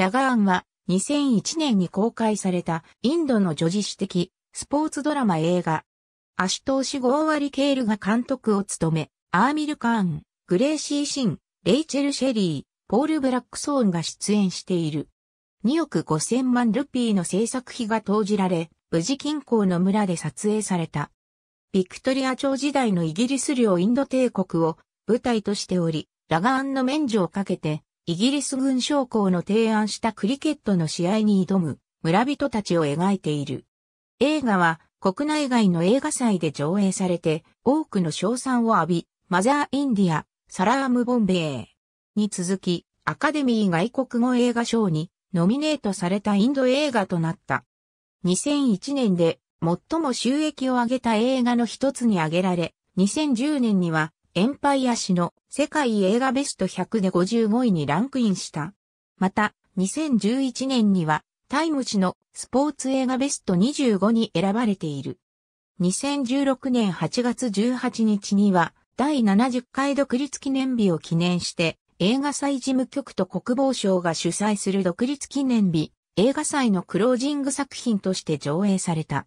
ラガーンは2001年に公開されたインドの女児史的スポーツドラマ映画。足ゴし5割ケールが監督を務め、アーミル・カーン、グレイシー・シン、レイチェル・シェリー、ポール・ブラックソーンが出演している。2億5 0 0 0万ルピーの制作費が投じられ、無事近郊の村で撮影された。ビクトリア朝時代のイギリス領インド帝国を舞台としており、ラガーンの免除をかけてイギリス軍将校の提案したクリケットの試合に挑む村人たちを描いている。映画は国内外の映画祭で上映されて多くの賞賛を浴び、マザー・インディア、サラーム・ボンベイに続きアカデミー外国語映画賞にノミネートされたインド映画となった。2001年で最も収益を上げた映画の一つに挙げられ、2010年にはエンパイア誌の世界映画ベスト100で55位にランクインした。また、2011年には、タイム誌のスポーツ映画ベスト25に選ばれている。2016年8月18日には、第70回独立記念日を記念して、映画祭事務局と国防省が主催する独立記念日、映画祭のクロージング作品として上映された。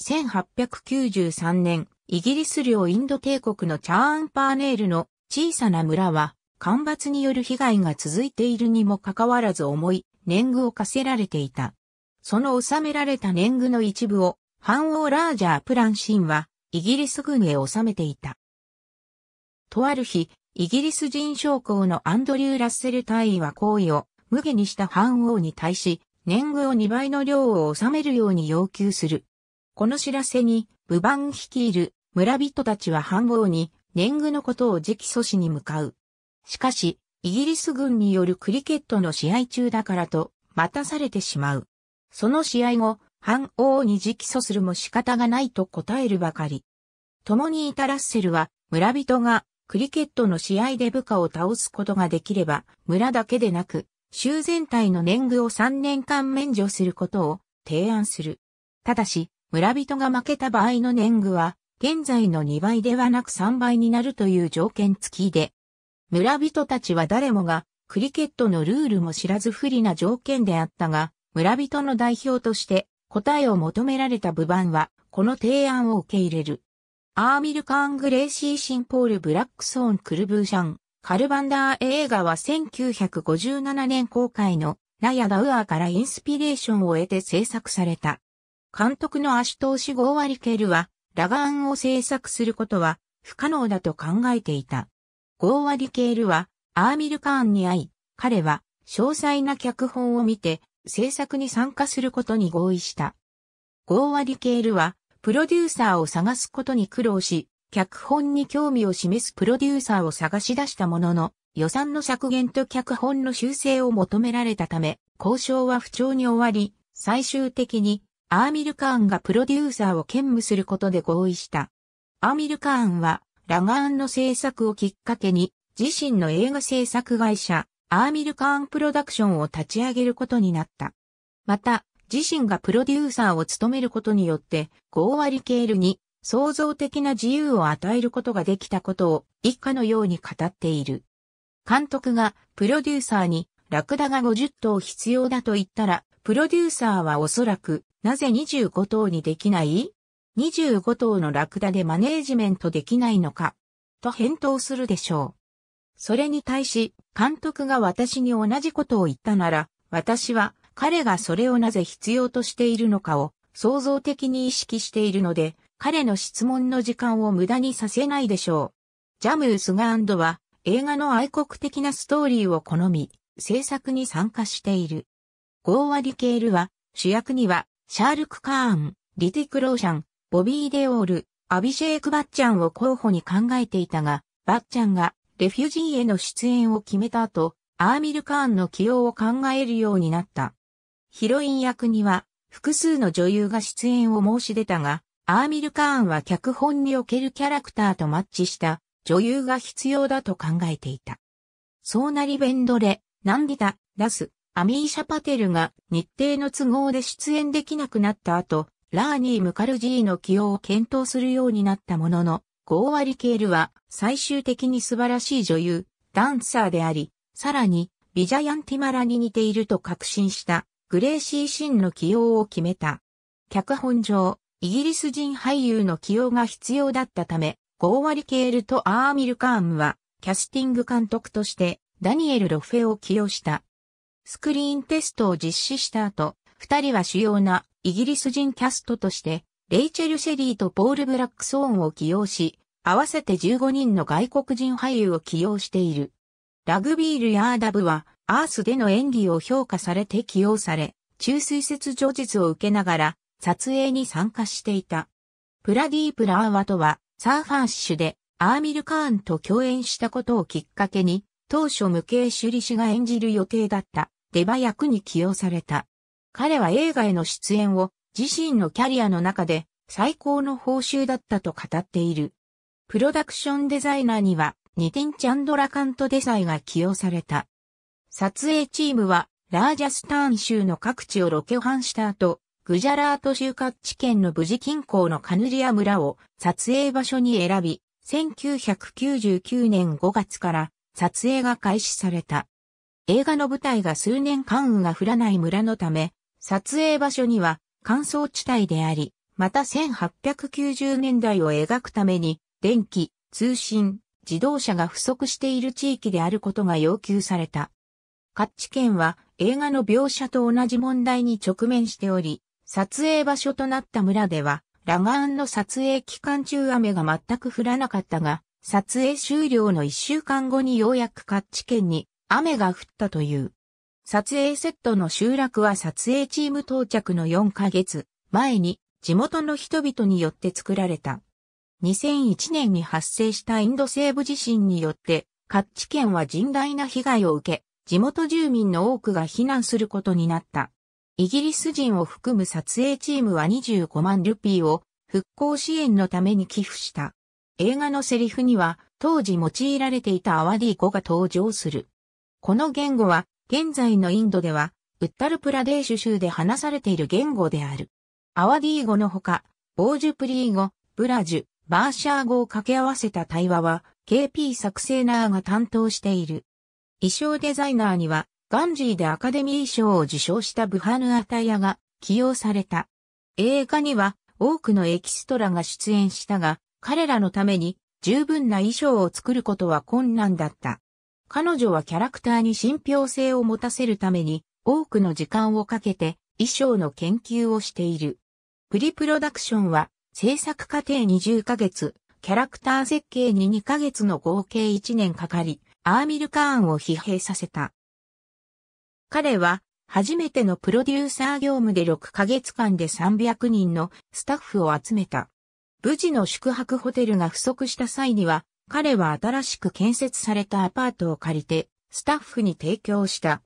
1893年、イギリス領インド帝国のチャーンパーネールの小さな村は、干ばつによる被害が続いているにもかかわらず重い年貢を課せられていた。その収められた年貢の一部を、ハンオーラージャープランシンは、イギリス軍へ収めていた。とある日、イギリス人将校のアンドリュー・ラッセル大尉は行為を無下にした藩王に対し、年貢を2倍の量を収めるように要求する。この知らせに、部番率いる村人たちは繁忙に年貢のことを直訴しに向かう。しかし、イギリス軍によるクリケットの試合中だからと、待たされてしまう。その試合後、反王に直訴するも仕方がないと答えるばかり。共にいたラッセルは、村人がクリケットの試合で部下を倒すことができれば、村だけでなく、州全体の年貢を3年間免除することを提案する。ただし、村人が負けた場合の年貢は現在の2倍ではなく3倍になるという条件付きで、村人たちは誰もがクリケットのルールも知らず不利な条件であったが、村人の代表として答えを求められた部番は、この提案を受け入れる。アーミル・カーン・グレーシー・シンポール・ブラックソーン・クルブーシャン、カルバンダー映画は1957年公開のラヤ・ダウアーからインスピレーションを得て制作された。監督のアシュトーシ・ゴーワリケルはラーンを制作することは不可能だと考えていた。ゴーワ・ディケールはアーミル・カーンに会い、彼は詳細な脚本を見て制作に参加することに合意した。ゴーワ・ディケールはプロデューサーを探すことに苦労し、脚本に興味を示すプロデューサーを探し出したものの、予算の削減と脚本の修正を求められたため、交渉は不調に終わり、最終的にアーミル・カーンがプロデューサーを兼務することで合意した。アーミル・カーンは、ラガーンの制作をきっかけに、自身の映画制作会社、アーミル・カーン・プロダクションを立ち上げることになった。また、自身がプロデューサーを務めることによって、ゴーアリケールに創造的な自由を与えることができたことを以下のように語っている。監督がプロデューサーにラクダが50頭必要だと言ったら、プロデューサーはおそらくなぜ25頭にできない ?25 頭のラクダでマネージメントできないのかと返答するでしょう。それに対し、監督が私に同じことを言ったなら、私は彼がそれをなぜ必要としているのかを創造的に意識しているので、彼の質問の時間を無駄にさせないでしょう。ジャムースガンドは映画の愛国的なストーリーを好み、制作に参加している。ゴーワ・リケールは主役にはシャールク・カーン、リティク・ローシャン、ボビー・デオール、アビシェイク・バッチャンを候補に考えていたが、バッチャンがレフュジーへの出演を決めた後、アーミル・カーンの起用を考えるようになった。ヒロイン役には複数の女優が出演を申し出たが、アーミル・カーンは脚本におけるキャラクターとマッチした女優が必要だと考えていた。そうなりベンドレ、ナンディタ、ラス、アミーシャパテルが日程の都合で出演できなくなった後、ラーニー・ムカルジーの起用を検討するようになったものの、ゴーワリケールは最終的に素晴らしい女優、ダンサーであり、さらにビジャヤンティマラに似ていると確信したグレーシー・シンの起用を決めた。脚本上、イギリス人俳優の起用が必要だったため、ゴーワリケールとアーミル・カームはキャスティング監督としてダニエル・ロフェを起用した。スクリーンテストを実施した後、二人は主要なイギリス人キャストとして、レイチェル・シェリーとポール・ブラックソーンを起用し、合わせて15人の外国人俳優を起用している。ラグビールやアーダブは、アースでの演技を評価されて起用され、中水節序述を受けながら、撮影に参加していた。プラディープ・ラーワとは、サーファーッシュで、アーミル・カーンと共演したことをきっかけに、当初無形修理氏が演じる予定だった出馬役に起用された。彼は映画への出演を自身のキャリアの中で最高の報酬だったと語っている。プロダクションデザイナーにはニテンチャンドラカントデザイが起用された。撮影チームはラージャスターン州の各地をロケハンした後、グジャラート州カッチ県の無事近郊のカヌリア村を撮影場所に選び、1999年5月から撮影が開始された。映画の舞台が数年間雨が降らない村のため、撮影場所には乾燥地帯であり、また1890年代を描くために、電気、通信、自動車が不足している地域であることが要求された。カッチ県は映画の描写と同じ問題に直面しており、撮影場所となった村では、ラガーンの撮影期間中雨が全く降らなかったが、撮影終了の一週間後にようやくカッチ県に雨が降ったという。撮影セットの集落は撮影チーム到着の4ヶ月前に地元の人々によって作られた。2001年に発生したインド西部地震によって、カッチ県は甚大な被害を受け、地元住民の多くが避難することになった。イギリス人を含む撮影チームは25万ルピーを復興支援のために寄付した。映画のセリフには当時用いられていたアワディ語が登場する。この言語は現在のインドではウッタルプラデーシュ州で話されている言語である。アワディ語のほか、ボージュプリー語、ブラジュ、バーシャー語を掛け合わせた対話は KP 作成ナーが担当している。衣装デザイナーにはガンジーでアカデミー賞を受賞したブハヌアタヤが起用された。映画には多くのエキストラが出演したが、彼らのために十分な衣装を作ることは困難だった。彼女はキャラクターに信憑性を持たせるために多くの時間をかけて衣装の研究をしている。プリプロダクションは制作過程20ヶ月、キャラクター設計に2ヶ月の合計1年かかり、アーミル・カーンを疲弊させた。彼は初めてのプロデューサー業務で6ヶ月間で300人のスタッフを集めた。無事の宿泊ホテルが不足した際には、彼は新しく建設されたアパートを借りて、スタッフに提供した。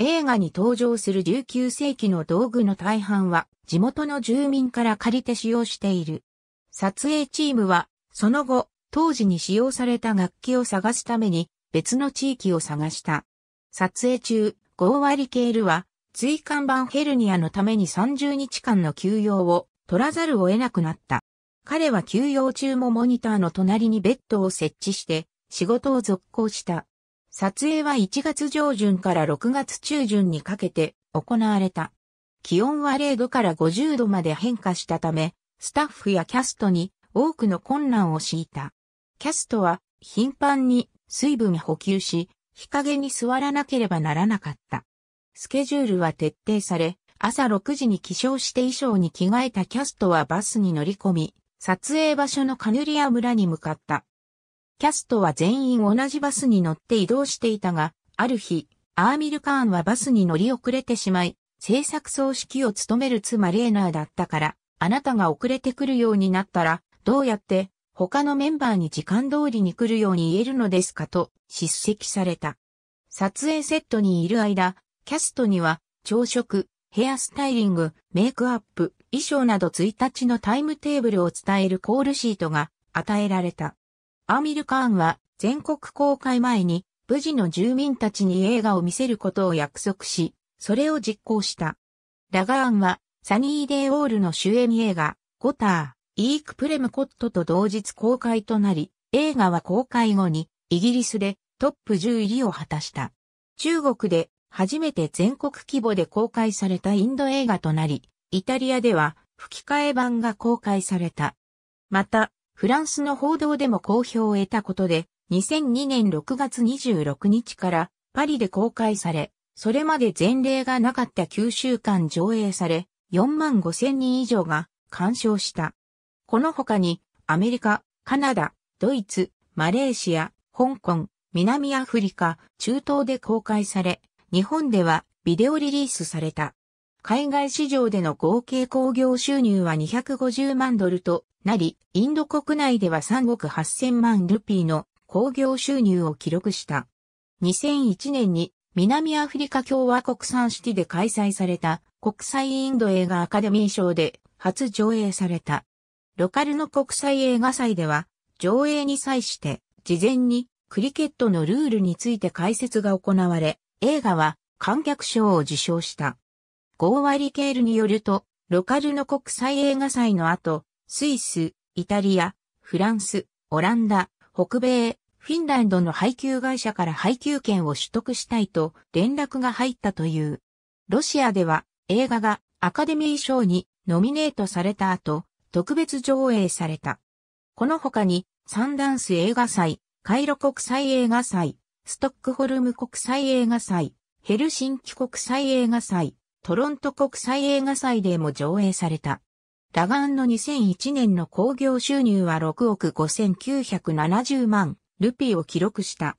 映画に登場する19世紀の道具の大半は、地元の住民から借りて使用している。撮影チームは、その後、当時に使用された楽器を探すために、別の地域を探した。撮影中、ゴーワリケールは、椎間板ヘルニアのために30日間の休養を取らざるを得なくなった。彼は休養中もモニターの隣にベッドを設置して仕事を続行した。撮影は1月上旬から6月中旬にかけて行われた。気温は0度から50度まで変化したため、スタッフやキャストに多くの困難を強いた。キャストは頻繁に水分補給し、日陰に座らなければならなかった。スケジュールは徹底され、朝6時に起床して衣装に着替えたキャストはバスに乗り込み、撮影場所のカヌリア村に向かった。キャストは全員同じバスに乗って移動していたが、ある日、アーミル・カーンはバスに乗り遅れてしまい、制作総指揮を務める妻レーナーだったから、あなたが遅れてくるようになったら、どうやって他のメンバーに時間通りに来るように言えるのですかと叱責された。撮影セットにいる間、キャストには朝食、ヘアスタイリング、メイクアップ、衣装など1日のタイムテーブルを伝えるコールシートが与えられた。アーミル・カーンは全国公開前に無事の住民たちに映画を見せることを約束し、それを実行した。ラガーンはサニーデイ・オールの主演映画、ゴター、イーク・プレムコットと同日公開となり、映画は公開後にイギリスでトップ10入りを果たした。中国で初めて全国規模で公開されたインド映画となり、イタリアでは吹き替え版が公開された。また、フランスの報道でも好評を得たことで、2002年6月26日からパリで公開され、それまで前例がなかった9週間上映され、4万5千人以上が鑑賞した。この他に、アメリカ、カナダ、ドイツ、マレーシア、香港、南アフリカ、中東で公開され、日本ではビデオリリースされた。海外市場での合計興行収入は250万ドルとなり、インド国内では3億8000万ルピーの興行収入を記録した。2001年に南アフリカ共和国産シティで開催された国際インド映画アカデミー賞で初上映された。ロカルの国際映画祭では上映に際して事前にクリケットのルールについて解説が行われ、映画は観客賞を受賞した。ゴーワリケールによると、ロカルの国際映画祭の後、スイス、イタリア、フランス、オランダ、北米、フィンランドの配給会社から配給権を取得したいと連絡が入ったという。ロシアでは映画がアカデミー賞にノミネートされた後、特別上映された。この他にサンダンス映画祭、カイロ国際映画祭、ストックホルム国際映画祭、ヘルシンキ国際映画祭、トロント国際映画祭でも上映された。ラガンの2001年の興行収入は6億5970万ルピーを記録した。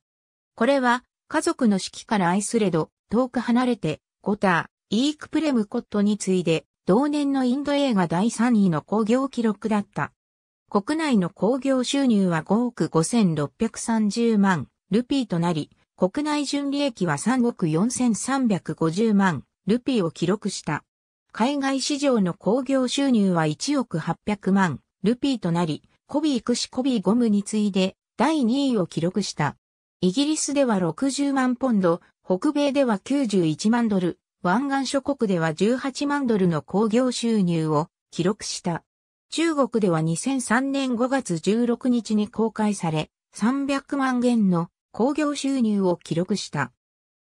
これは家族の指揮から愛すれど遠く離れてゴター、イークプレムコットに次いで同年のインド映画第3位の興行記録だった。国内の興行収入は5億5630万ルピーとなり、国内純利益は3億4350万ルピーを記録した。海外市場の興行収入は1億800万ルピーとなり、コビー屈指コビーゴムに次いで第2位を記録した。イギリスでは60万ポンド、北米では91万ドル、湾岸諸国では18万ドルの興行収入を記録した。中国では2003年5月16日に公開され、300万元の興行収入を記録した。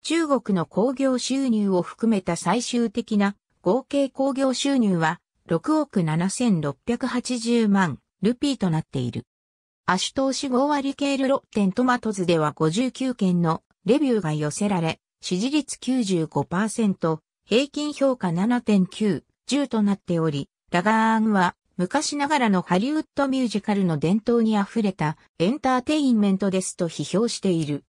中国の工業収入を含めた最終的な合計工業収入は6億7680万ルピーとなっている。アシュ投資5割ケールロッテントマトズでは59件のレビューが寄せられ、支持率95%、平均評価7.9、10となっており、ラガーンは昔ながらのハリウッドミュージカルの伝統に溢れたエンターテインメントですと批評している。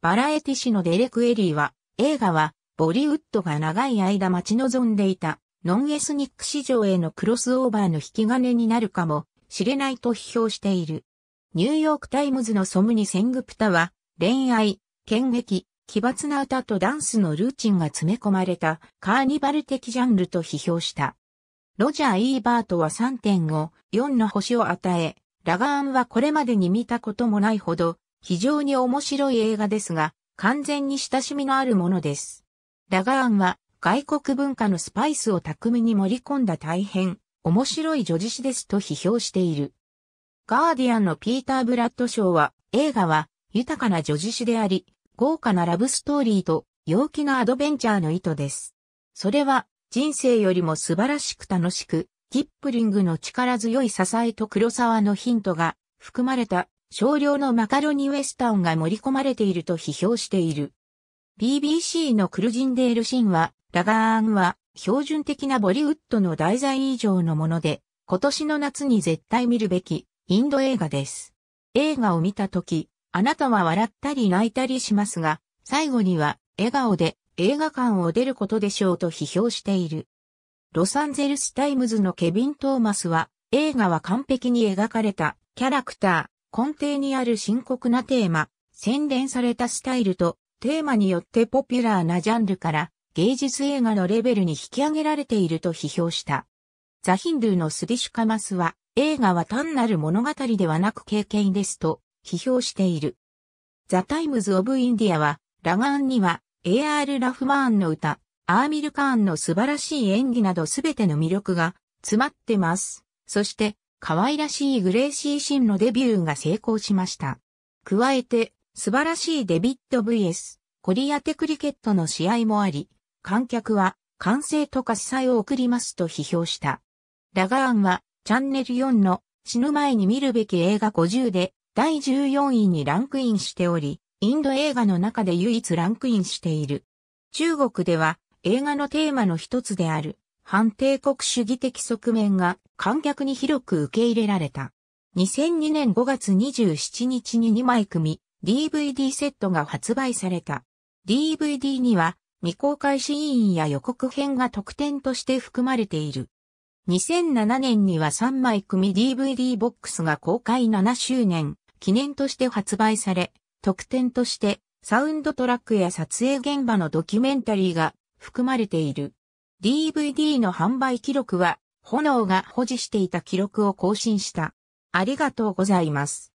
バラエティ誌のデレク・エリーは、映画は、ボリウッドが長い間待ち望んでいた、ノンエスニック市場へのクロスオーバーの引き金になるかも、しれないと批評している。ニューヨークタイムズのソムニ・セングプタは、恋愛、剣劇、奇抜な歌とダンスのルーチンが詰め込まれたカーニバル的ジャンルと批評した。ロジャー・イーバートは3.5、4の星を与え、ラガーンはこれまでに見たこともないほど非常に面白い映画ですが、完全に親しみのあるものです。ラガーンは外国文化のスパイスを巧みに盛り込んだ大変面白い女子誌ですと批評している。ガーディアンのピーター・ブラッド賞は映画は豊かな女子誌であり、豪華なラブストーリーと陽気なアドベンチャーの意図です。それは人生よりも素晴らしく楽しく、ギップリングの力強い支えと黒沢のヒントが含まれた少量のマカロニウエスタンが盛り込まれていると批評している。BBC のクルジンデールシンは、ラガーンは標準的なボリウッドの題材以上のもので、今年の夏に絶対見るべきインド映画です。映画を見たとき、あなたは笑ったり泣いたりしますが、最後には笑顔で映画館を出ることでしょうと批評している。ロサンゼルスタイムズのケビン・トーマスは、映画は完璧に描かれたキャラクター、根底にある深刻なテーマ、洗練されたスタイルと、テーマによってポピュラーなジャンルから芸術映画のレベルに引き上げられていると批評した。ザ・ヒンドゥーのスディシュカマスは、映画は単なる物語ではなく経験ですと批評している。ザ・タイムズ・オブ・インディアは、ラガーンには A.R. ラフマーンの歌、アーミル・カーンの素晴らしい演技などすべての魅力が詰まってます。そして、可愛らしいグレーシーシンのデビューが成功しました。加えて、素晴らしいデビット VS コリアテクリケットの試合もあり、観客は歓声と喝采を送りますと批評した。ラガーンはチャンネル4の死ぬ前に見るべき映画50で第14位にランクインしており、インド映画の中で唯一ランクインしている。中国では映画のテーマの一つである反帝国主義的側面が観客に広く受け入れられた。2002年5月27日に2枚組 DVD セットが発売された。DVD には未公開シーンや予告編が特典として含まれている。2007年には3枚組 DVD ボックスが公開7周年記念として発売され、特典としてサウンドトラックや撮影現場のドキュメンタリーが含まれている。DVD の販売記録は、炎が保持していた記録を更新した。ありがとうございます。